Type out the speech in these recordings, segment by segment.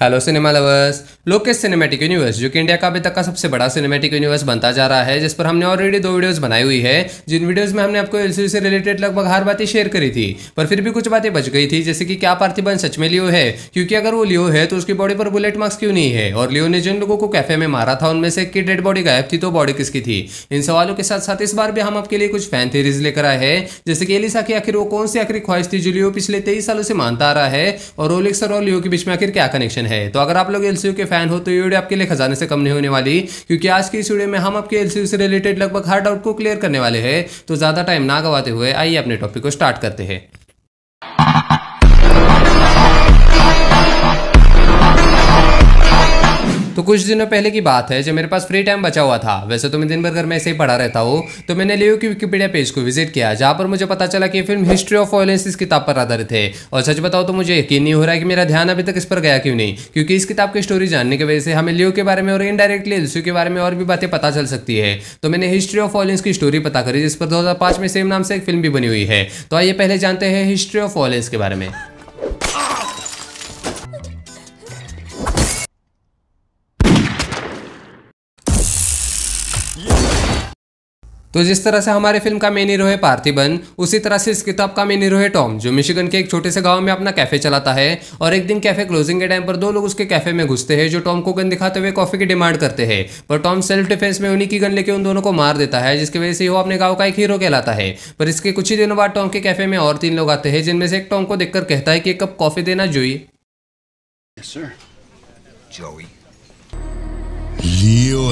hello cinema lovers Lokesh cinematic universe जो कि India का अभी तक का सबसे बड़ा सिनेमैटिक यूनिवर्स बनता जा रहा है जिस पर हमने ऑलरेडी दो वीडियोस बनाई हुई है जिन वीडियोस में हमने आपको एलसीयू से रिलेटेड लगभग हर बातें शेयर करी थी पर फिर भी कुछ बातें बच गई थी जैसे कि क्या पार्थिबन सच में लियो है क्योंकि अगर वो लियो है तो उसकी बॉडी पर बुलेट मार्क्स क्यों नहीं है और लियो ने जिन लोगों को कैफे में मारा था उनमें से की डेड बॉडी गायब थी तो बॉडी किसकी थी इन सवालों के साथ साथ इस बार भी हम आपके लिए कुछ फैन थीरीज लेकर आए हैं जैसे कि एलिसा की आखिर वो कौन सी आखिरी ख्वाहिश थी जो लियो पिछले तेईस सालों से मानता आ रहा है और ओलेक्सर और लियो के बीच में आखिर क्या कनेक्शन क्वेश्चन है तो अगर आप लोग एल के फ़ैन हो तो ये वीडियो आपके लिए खजाने से कम नहीं होने वाली क्योंकि आज की इस वीडियो में हम आपके एल से रिलेटेड लगभग हर डाउट को क्लियर करने वाले हैं तो ज़्यादा टाइम ना गवाते हुए आइए अपने टॉपिक को स्टार्ट करते हैं कुछ दिनों पहले की बात है जब मेरे पास फ्री टाइम बचा हुआ था वैसे तो मैं दिन भर घर में ऐसे ही पढ़ा रहता हूँ तो मैंने लियो की विकीपीडिया पेज को विजिट किया जहाँ पर मुझे पता चला कि फिल्म हिस्ट्री ऑफ वायलेंस इस किताब पर आधारित है और सच बताओ तो मुझे यकीन नहीं हो रहा है कि मेरा ध्यान अभी तक इस पर गया क्यों नहीं क्योंकि इस किताब की स्टोरी जानने की वजह से हमें लियो के बारे में और इनडायरेक्टली एल्सियो के बारे में और भी बातें पता चल सकती है तो मैंने हिस्ट्री ऑफ वायलेंस की स्टोरी पता करी जिस पर दो में सेम नाम से एक फिल्म भी बनी हुई है तो आइए पहले जानते हैं हिस्ट्री ऑफ वायलेंस के बारे में तो जिस तरह से हमारे फिल्म का मेन हीरो है पार्थिबन उसी तरह से इस किताब का मेन हीरो है टॉम जो मिशिगन के एक छोटे से गांव में अपना कैफे चलाता है और एक दिन कैफे क्लोजिंग के टाइम पर दो लोग उसके कैफे में घुसते हैं जो टॉम को गन दिखाते हुए कॉफी की डिमांड करते हैं पर टॉम सेल्फ डिफेंस में उन्हीं की गन लेकर उन दोनों को मार देता है जिसकी वजह से वो अपने गाँव का एक हीरो कहलाता है पर इसके कुछ ही दिनों बाद टॉम के कैफे में और तीन लोग आते हैं जिनमें से एक टॉम को देखकर कहता है कि एक कप कॉफी देना जो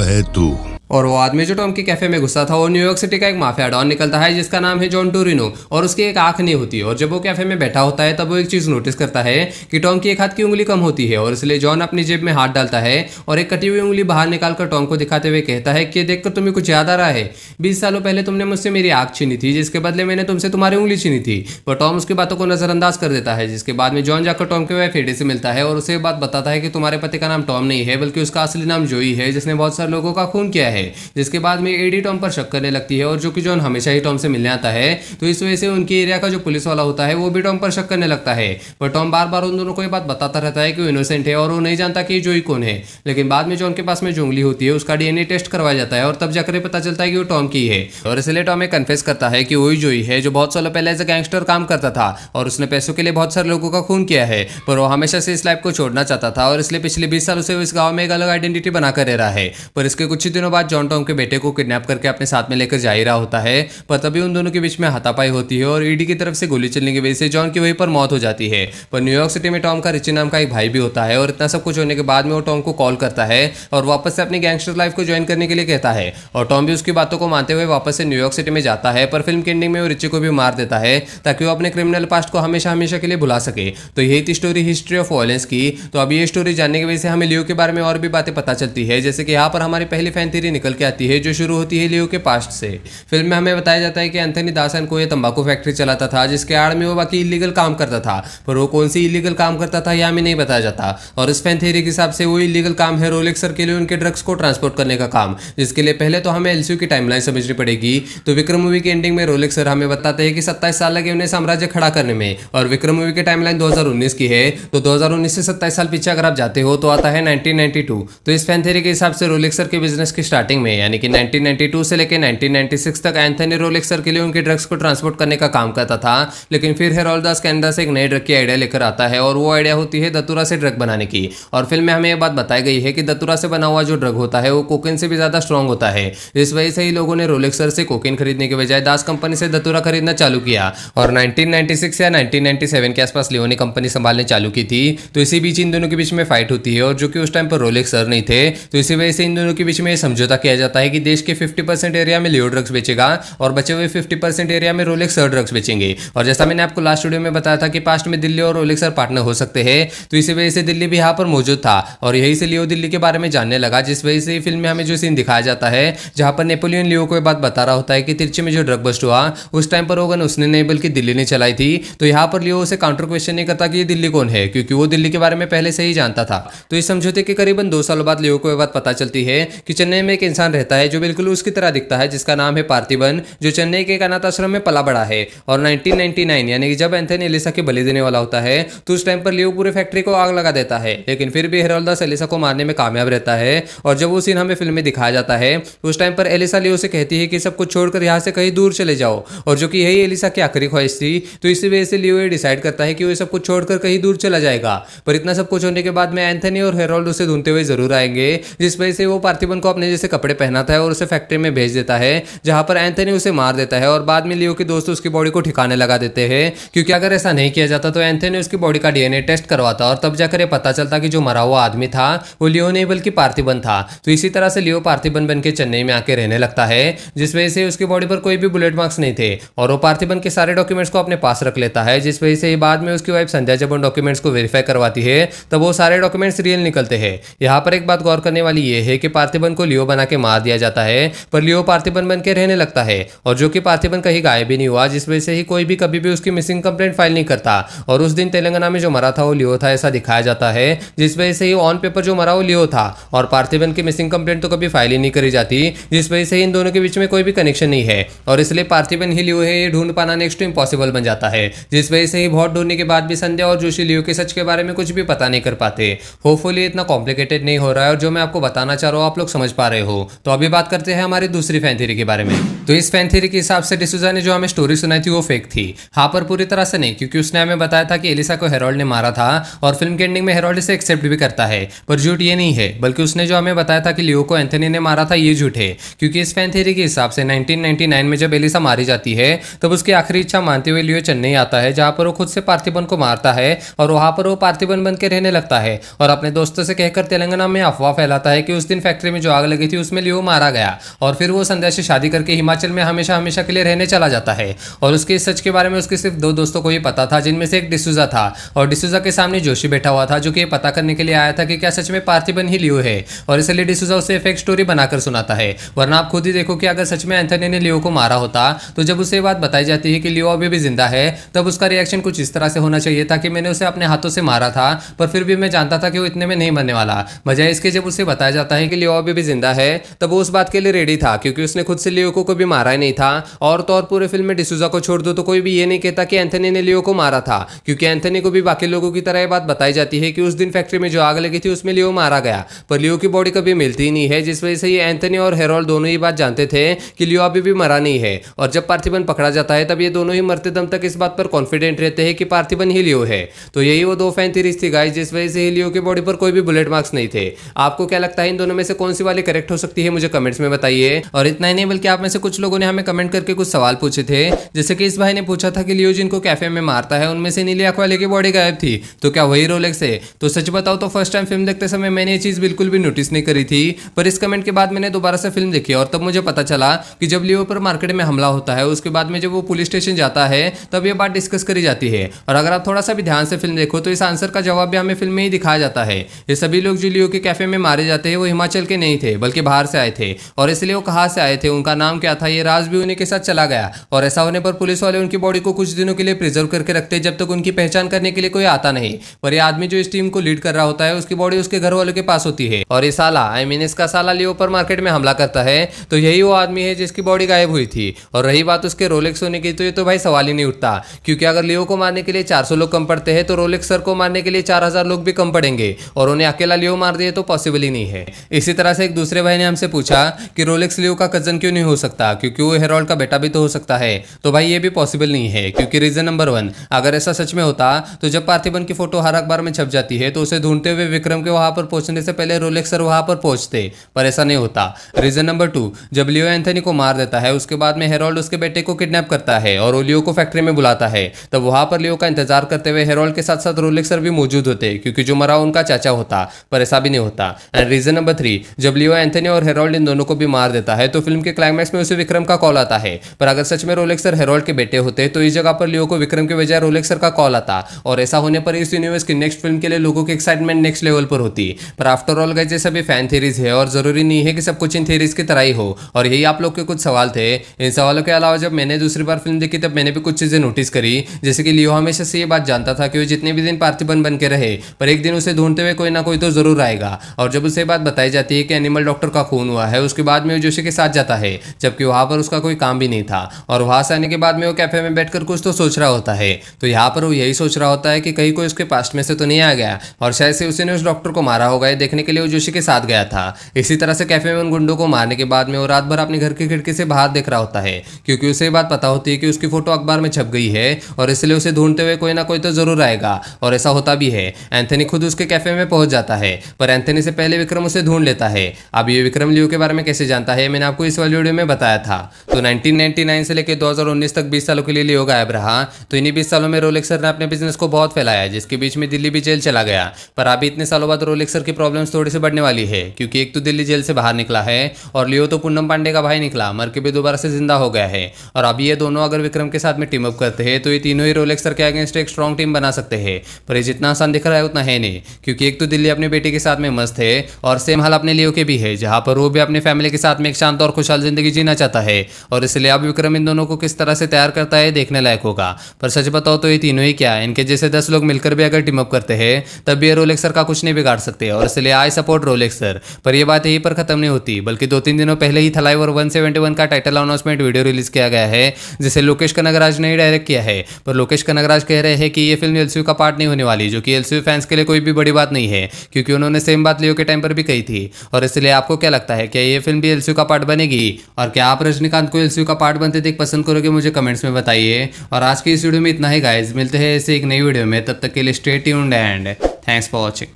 है तू और वो आदमी जो टॉम के कैफे में घुसा था वो न्यूयॉर्क सिटी का एक माफिया डॉन निकलता है जिसका नाम है जॉन टूरिनो और उसकी एक आंख नहीं होती और जब वो कैफे में बैठा होता है तब वो एक चीज़ नोटिस करता है कि टॉम की एक हाथ की उंगली कम होती है और इसलिए जॉन अपनी जेब में हाथ डालता है और एक कटी हुई उंगली बाहर निकाल कर टॉम को दिखाते हुए कहता है कि देखकर तुम्हें कुछ याद आ रहा है बीस सालों पहले तुमने मुझसे मेरी आँख छीनी थी जिसके बदले मैंने तुमसे तुम्हारी उंगली छीनी थी पर टॉम उसकी बातों को नज़रअंदाज कर देता है जिसके बाद में जॉन जाकर टॉम के वह फेडे से मिलता है और उसे बात बताता है कि तुम्हारे पति का नाम टॉम नहीं है बल्कि उसका असली नाम जोई है जिसने बहुत सारे लोगों का खून किया है है जिसके बाद में एडी टॉम पर शक करने लगती है और जो कि जॉन हमेशा ही टॉम से मिलने आता है तो इस वजह से उनके एरिया का जो पुलिस वाला होता है वो भी टॉम पर शक करने लगता है पर टॉम बार बार उन दोनों को ये बात बताता रहता है कि वो इनोसेंट है और वो नहीं जानता कि जोई कौन है लेकिन बाद में जो उनके पास में जो होती है उसका डीएनए टेस्ट करवाया जाता है और तब जाकर पता चलता है कि वो टॉम की है और इसलिए टॉम कन्फेस करता है कि वही जोई है जो बहुत सालों पहले एज ए गैंगस्टर काम करता था और उसने पैसों के लिए बहुत सारे लोगों का खून किया है पर वो हमेशा से इस लाइफ को छोड़ना चाहता था और इसलिए पिछले बीस सालों से इस गाँव में एक अलग आइडेंटिटी बनाकर रह रहा है पर इसके कुछ ही दिनों बाद बाद जॉन टॉम के बेटे को किडनैप करके अपने साथ में लेकर जा ही रहा होता है पर तभी उन दोनों के बीच में हाथापाई होती है और ईडी e की तरफ से गोली चलने की वजह से जॉन की वहीं पर मौत हो जाती है पर न्यूयॉर्क सिटी में टॉम का रिची नाम का एक भाई भी होता है और इतना सब कुछ होने के बाद में वो टॉम को कॉल करता है और वापस से अपनी गैंगस्टर लाइफ को ज्वाइन करने के लिए कहता है और टॉम भी उसकी बातों को मानते हुए वापस से न्यूयॉर्क सिटी में जाता है पर फिल्म के एंडिंग में वो रिची को भी मार देता है ताकि वो अपने क्रिमिनल पास्ट को हमेशा हमेशा के लिए भुला सके तो यही थी स्टोरी हिस्ट्री ऑफ वॉयलेंस की तो अभी ये स्टोरी जानने की वजह से हमें लियो के बारे में और भी बातें पता चलती है जैसे कि यहाँ पर हमारी पहली फैन थी निकल के आती है जो शुरू होती है लियो के पास्ट से फिल्म में हमें बताया जाता है कि एंथनी दासन को यह तंबाकू फैक्ट्री चलाता था जिसके आड़ में वो बाकी इलीगल काम करता था पर वो कौन सी इलीगल काम करता था यह हमें नहीं बताया जाता और इस फैन थेरी के हिसाब से वो इलीगल काम है रोलेक्सर के लिए उनके ड्रग्स को ट्रांसपोर्ट करने का काम जिसके लिए पहले तो हमें एलसीयू की टाइमलाइन समझनी पड़ेगी तो विक्रम मूवी की एंडिंग में रोलेक्स सर हमें बताते हैं कि सत्ताईस साल लगे उन्हें साम्राज्य खड़ा करने में और विक्रम मूवी की टाइमलाइन 2019 की है तो 2019 से 27 साल पीछे अगर आप जाते हो तो आता है 1992 तो इस फैन थेरी के हिसाब से रोलेक्सर के बिजनेस की स्टार्ट स्टार्टिंग में यानी कि 1992 से लेकर 1996 तक एंथनी रोलिक सर के लिए उनके ड्रग्स को ट्रांसपोर्ट करने का काम करता था लेकिन फिर हेरोल दास कैनडा से एक नए ड्रग की आइडिया लेकर आता है और वो आइडिया होती है दतुरा से ड्रग बनाने की और फिल्म में हमें यह बात बताई गई है कि दतुरा से बना हुआ जो ड्रग होता है वो कोकिन से भी ज़्यादा स्ट्रॉन्ग होता है इस वजह से ही लोगों ने रोलिक सर से कोकिन खरीदने के बजाय दास कंपनी से दतुरा खरीदना चालू किया और नाइनटीन या नाइनटीन के आसपास लियोनी कंपनी संभालने चालू की थी तो इसी बीच इन दोनों के बीच में फाइट होती है और जो कि उस टाइम पर रोलेक्स सर नहीं थे तो इसी वजह से इन दोनों के बीच में समझौता वादा किया जाता है कि देश के 50 परसेंट एरिया में लियो ड्रग्स बेचेगा और बचे हुए 50 परसेंट एरिया में रोलेक्स और ड्रग्स बेचेंगे और जैसा मैंने आपको लास्ट वीडियो में बताया था कि पास्ट में दिल्ली और रोलेक्स पार्टनर हो सकते हैं तो इसी वजह से दिल्ली भी यहाँ पर मौजूद था और यही से लियो दिल्ली के बारे में जानने लगा जिस वजह से फिल्म में हमें जो सीन दिखाया जाता है जहाँ पर नेपोलियन लियो को बात बता रहा होता है कि तिरछे में जो ड्रग बस्ट हुआ उस टाइम पर होगा उसने नहीं बल्कि दिल्ली ने चलाई थी तो यहाँ पर लियो उसे काउंटर क्वेश्चन नहीं करता कि ये दिल्ली कौन है क्योंकि वो दिल्ली के बारे में पहले से ही जानता था तो इस समझौते के करीबन दो सालों बाद लियो को यह बात पता चलती है कि चेन्नई में एक इंसान रहता है जो बिल्कुल उसकी तरह दिखता है जिसका नाम है पार्थिवन जो चेन्नई के एक अनाथ आश्रम में पला बड़ा है और 1999 यानी कि जब एंथनी एलिसा के बलि देने वाला होता है तो उस टाइम पर लियो पूरे फैक्ट्री को आग लगा देता है लेकिन फिर भी हेरोल दास एलिसा को मारने में कामयाब रहता है और जब वो सीन हमें फिल्म में दिखाया जाता है तो उस टाइम पर एलिसा लियो से कहती है कि सब कुछ छोड़कर यहाँ से कहीं दूर चले जाओ और जो कि यही एलिसा की आखिरी ख्वाहिश थी तो इसी वजह से लियो ये डिसाइड करता है कि वो सब कुछ छोड़कर कहीं दूर चला जाएगा पर इतना सब कुछ होने के बाद में एंथनी और हेरोल्ड उसे ढूंढते हुए जरूर आएंगे जिस वजह से वो पार्थिवन को अपने जैसे कपड़े पहनाता है और उसे फैक्ट्री में भेज देता है जहां पर एंथनी उसे मार देता है और बाद में लियो के दोस्त उसकी बॉडी को ठिकाने लगा देते हैं क्योंकि अगर ऐसा नहीं किया जाता तो एंथनी उसकी बॉडी का डीएनए टेस्ट करवाता और तब जाकर यह पता चलता कि जो मरा हुआ आदमी था वो लियो नहीं बल्कि पार्थिबन था तो इसी तरह से लियो पार्थिबन बन के चेन्नई में आके रहने लगता है जिस वजह से उसकी बॉडी पर कोई भी बुलेट मार्क्स नहीं थे और वो पार्थिबन के सारे डॉक्यूमेंट्स को अपने पास रख लेता है जिस वजह से बाद में उसकी वाइफ संध्या जब उन डॉक्यूमेंट्स को वेरीफाई करवाती है तब वो सारे डॉक्यूमेंट्स रियल निकलते हैं यहाँ पर एक बात गौर करने वाली ये है कि पार्थिबन को लियो बना बना के मार दिया जाता है पर लियो पार्थिबन बन के रहने लगता है और जो कि पार्थिबन कहीं गायब ही नहीं हुआ जिस वजह से ही कोई भी कभी भी उसकी मिसिंग कंप्लेंट फाइल नहीं करता और उस दिन तेलंगाना में जो मरा था वो लियो था ऐसा दिखाया जाता है जिस वजह से ही ऑन पेपर जो मरा वो लियो था और पार्थिबन की मिसिंग कंप्लेंट तो कभी फाइल ही नहीं करी जाती जिस वजह से इन दोनों के बीच में कोई भी कनेक्शन नहीं है और इसलिए पार्थिबन ही लियो है ये ढूंढ पाना नेक्स्ट तो इम्पॉसिबल बन जाता है जिस वजह से ही बहुत ढूंढने के बाद भी संध्या और जोशी लियो के सच के बारे में कुछ भी पता नहीं कर पाते होपफुली इतना कॉम्प्लिकेटेड नहीं हो रहा है और जो मैं आपको बताना चाह रहा हूँ आप लोग समझ पा रहे हो हो तो अभी बात करते हैं हमारी दूसरी फैन थीरी के बारे में तो इस फैन थ्योरी के हिसाब से डिसूजा ने जो हमें स्टोरी सुनाई थी वो फेक थी हाँ पर पूरी तरह से नहीं क्योंकि उसने हमें बताया था कि एलिसा को हेरोल्ड ने मारा था और फिल्म के एंडिंग में हेरोल्ड इसे एक्सेप्ट भी करता है पर झूठ ये नहीं है बल्कि उसने जो हमें बताया था कि लियो को एंथनी ने मारा था ये झूठ है क्योंकि इस फैन थ्योरी के हिसाब से नाइनटीन में जब एलिसा मारी जाती है तब उसकी आखिरी इच्छा मानते हुए लियो चेन्नई आता है जहाँ पर वो खुद से पार्थिबन को मारता है और वहाँ पर वो पार्थिबन बन के रहने लगता है और अपने दोस्तों से कहकर तेलंगाना में अफवाह फैलाता है कि उस दिन फैक्ट्री में जो आग लगी थी उसमें लियो मारा गया और फिर वो संध्या से शादी करके हिमाचल हिमाचल में हमेशा हमेशा के लिए रहने चला जाता है और उसके इस सच के बारे में उसके सिर्फ दो दोस्तों को ही पता था जिनमें से एक डिसूजा था और डिसूजा के सामने जोशी बैठा हुआ था जो कि ये पता करने के लिए आया था कि क्या सच में पार्थिबन ही लियो है और इसलिए डिसूजा उसे फेक स्टोरी बनाकर सुनाता है वरना आप खुद ही देखो कि अगर सच में एंथनी ने लियो को मारा होता तो जब उसे बात बताई जाती है कि लियो अभी भी जिंदा है तब उसका रिएक्शन कुछ इस तरह से होना चाहिए था कि मैंने उसे अपने हाथों से मारा था पर फिर भी मैं जानता था कि वो इतने में नहीं मरने वाला बजाय इसके जब उसे बताया जाता है कि लियो अभी भी जिंदा है तब वो उस बात के लिए रेडी था क्योंकि उसने खुद से लियो को कभी भी मारा ही नहीं था और तो और पूरे फिल्म में डिसूजा को छोड़ दो तो कोई भी ये नहीं कहता कि एंथनी ने लियो को मारा था क्योंकि एंथनी को भी बाकी लोगों की तरह ये बात बताई जाती है कि उस दिन फैक्ट्री में जो आग लगी थी उसमें लियो मारा गया पर लियो की बॉडी कभी मिलती नहीं है जिस वजह से ये एंथनी और हेरोल दोनों ही बात जानते थे कि लियो अभी भी मरा नहीं है और जब पार्थिबन पकड़ा जाता है तब ये दोनों ही मरते दम तक इस बात पर कॉन्फिडेंट रहते हैं कि पार्थिबन ही लियो है तो यही वो दो फैन थीरीज थी गाइस जिस वजह से ही लियो की बॉडी पर कोई भी बुलेट मार्क्स नहीं थे आपको क्या लगता है इन दोनों में से कौन सी वाली करेक्ट हो सकती है मुझे कमेंट्स में बताइए और इतना ही नहीं बल्कि आप में से कुछ कुछ लोगों ने हमें कमेंट करके कुछ सवाल पूछे थे जैसे कि इस भाई ने पूछा था कि लियो जिनको कैफे में मारता है उनमें से नीले आंख वाले की बॉडी गायब थी तो क्या वही रोलेक्स है तो सच बताओ तो फर्स्ट टाइम फिल्म देखते समय मैंने ये चीज़ बिल्कुल भी नोटिस नहीं करी थी पर इस कमेंट के बाद मैंने दोबारा से फिल्म देखी और तब मुझे पता चला कि जब लियो पर मार्केट में हमला होता है उसके बाद में जब वो पुलिस स्टेशन जाता है तब ये बात डिस्कस करी जाती है और अगर आप थोड़ा सा भी ध्यान से फिल्म देखो तो इस आंसर का जवाब भी हमें फिल्म में ही दिखाया जाता है ये सभी लोग जो लियो के कैफे में मारे जाते हैं वो हिमाचल के नहीं थे बल्कि बाहर से आए थे और इसलिए वो कहाँ से आए थे उनका नाम क्या था था ये राज भी उन्हीं के साथ चला गया और ऐसा होने पर पुलिस वाले उनकी बॉडी को कुछ दिनों के लिए प्रिजर्व करके रखते जब तक उनकी पहचान करने के लिए कोई आता नहीं पर यह आदमी जो इस टीम को लीड कर रहा होता है उसकी बॉडी उसके घर वालों के पास होती है और ये साला आई मीन इसका साला लियोपर मार्केट में हमला करता है तो यही वो आदमी है जिसकी बॉडी गायब हुई थी और रही बात उसके रोलेक्स होने की तो ये तो भाई सवाल ही नहीं उठता क्योंकि अगर लियो को मारने के लिए 400 लोग कम पड़ते हैं तो रोलेक्स सर को मारने के लिए 4000 लोग भी कम पड़ेंगे और उन्हें अकेला लियो मार दिए तो पॉसिबल ही नहीं है इसी तरह से एक दूसरे भाई ने हमसे पूछा कि रोलेक्स लियो का कजन क्यों नहीं हो सकता क्योंकि वो हेरोल्ड का बेटा भी तो हो सकता है तो भाई ये भी पॉसिबल नहीं है क्योंकि रीजन नंबर वन अगर ऐसा सच में होता तो जब पार्थिबन की फोटो हर अखबार में छप जाती है तो उसे ढूंढते हुए विक्रम के वहां पर पहुंचने से पहले रोलेक्स सर वहां पर पहुंचते पर ऐसा नहीं होता रीजन नंबर टू जब लियो एंथनी को मार देता है उसके बाद में हेरोल्ड उसके बेटे को किडनेप करता है और ओलियो को फैक्ट्री में बुलाता है तब वहां पर लियो का इंतजार करते हुए हेरोल्ड के साथ साथ रोलेक्स सर भी मौजूद होते क्योंकि जो मरा उनका चाचा होता पर ऐसा भी नहीं होता एंड रीजन नंबर थ्री जब लियो एंथनी और हेरोल्ड इन दोनों को भी मार देता है तो फिल्म के क्लाइमैक्स में उसे विक्रम का कॉल आता है पर अगर सच में रोलेक्सर हेरोल्ड के बेटे होते तो इस जगह पर लियो को विक्रम के बजाय रोलेक्सर का कॉल आता और ऐसा होने पर इस यूनिवर्स की नेक्स्ट फिल्म के लिए लोगों की एक्साइटमेंट नेक्स्ट लेवल पर होती पर आफ्टर ऑल गए सभी फैन थेरीज है और जरूरी नहीं है कि सब कुछ इन थेरीज की तरह ही हो और यही आप लोग के कुछ सवाल थे इन सवालों के अलावा जब मैंने दूसरी बार फिल्म देखी तब मैंने भी कुछ चीज़ें नोटिस करी जैसे कि लियो हमेशा से ये बात जानता था कि वो जितने भी दिन पार्थिबन बन के रहे पर एक दिन उसे ढूंढते हुए कोई ना कोई तो जरूर आएगा और जब उसे बात बताई जाती है कि एनिमल डॉक्टर का खून हुआ है उसके बाद में वो जोशी के साथ जाता है जबकि वो वहाँ पर उसका कोई काम भी नहीं था और वहाँ से आने के बाद में वो कैफ़े में बैठकर कुछ तो सोच रहा होता है तो यहाँ पर वो यही सोच रहा होता है कि कहीं कोई उसके पास्ट में से तो नहीं आ गया और शायद से उसी ने उस डॉक्टर को मारा होगा ये देखने के लिए वो जोशी के साथ गया था इसी तरह से कैफ़े में उन गुंडों को मारने के बाद में वो रात भर अपने घर की खिड़की से बाहर देख रहा होता है क्योंकि उसे बात पता होती है कि उसकी फ़ोटो अखबार में छप गई है और इसलिए उसे ढूंढते हुए कोई ना कोई तो ज़रूर आएगा और ऐसा होता भी है एंथनी खुद उसके कैफ़े में पहुंच जाता है पर एंथनी से पहले विक्रम उसे ढूंढ लेता है अब ये विक्रम लियो के बारे में कैसे जानता है मैंने आपको इस वाली वीडियो में बताया आया था तो 1999 से लेकर 2019 तक 20 सालों के लिए लियो गायब रहा तो इन्हीं 20 सालों में रोलेक्सर ने अपने बिजनेस को बहुत फैलाया जिसके बीच में दिल्ली भी जेल चला गया पर अभी इतने सालों बाद रोलेक्सर की प्रॉब्लम थोड़ी सी बढ़ने वाली है क्योंकि एक तो दिल्ली जेल से बाहर निकला है और लियो तो पूनम पांडे का भाई निकला मर के भी दोबारा से जिंदा हो गया है और अभी ये दोनों अगर विक्रम के साथ में टीम अप करते हैं तो ये तीनों ही रोलेक्सर के अगेंस्ट एक स्ट्रॉन्ग टीम बना सकते हैं पर ये जितना आसान दिख रहा है उतना है नहीं क्योंकि एक तो दिल्ली अपने बेटे के साथ में मस्त है और सेम हाल अपने लियो के भी है जहां पर वो भी अपने फैमिली के साथ में एक शांत और खुशहाल जिंदगी जीना चाहते जाता है और इसलिए अब विक्रम इन दोनों को किस तरह से तैयार करता है देखने लायक होगा पर सच बताओ तो ये तीनों ही क्या इनके जैसे दस लोग मिलकर भी अगर टीमअप करते हैं तब भी रोलेक्स सर का कुछ नहीं बिगाड़ सकते और इसलिए आई सपोर्ट रोलेक्सर पर यह बात यहीं पर खत्म नहीं होती बल्कि दो तीन दिनों पहले ही थलाई और वन का टाइटल अनाउंसमेंट वीडियो रिलीज किया गया है जिसे लोकेश कनगराज ने डायरेक्ट किया है पर लोकेश कनगराज कह रहे हैं कि ये फिल्म एलसीयू का पार्ट नहीं होने वाली जो कि एलसीयू फैंस के लिए कोई भी बड़ी बात नहीं है क्योंकि उन्होंने सेम बात लियो के टाइम पर भी कही थी और इसलिए आपको क्या लगता है क्या ये फिल्म भी एलसीयू का पार्ट बनेगी और क्या आप रजनीकांत को एलसीयू का पार्ट बनते देख पसंद करोगे मुझे कमेंट्स में बताइए और आज के इस वीडियो में इतना ही गाइज मिलते हैं ऐसे एक नई वीडियो में तब तक के लिए stay tuned and thanks for watching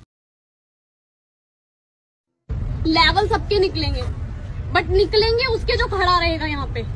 level सबके निकलेंगे बट निकलेंगे उसके जो खड़ा रहेगा यहाँ पे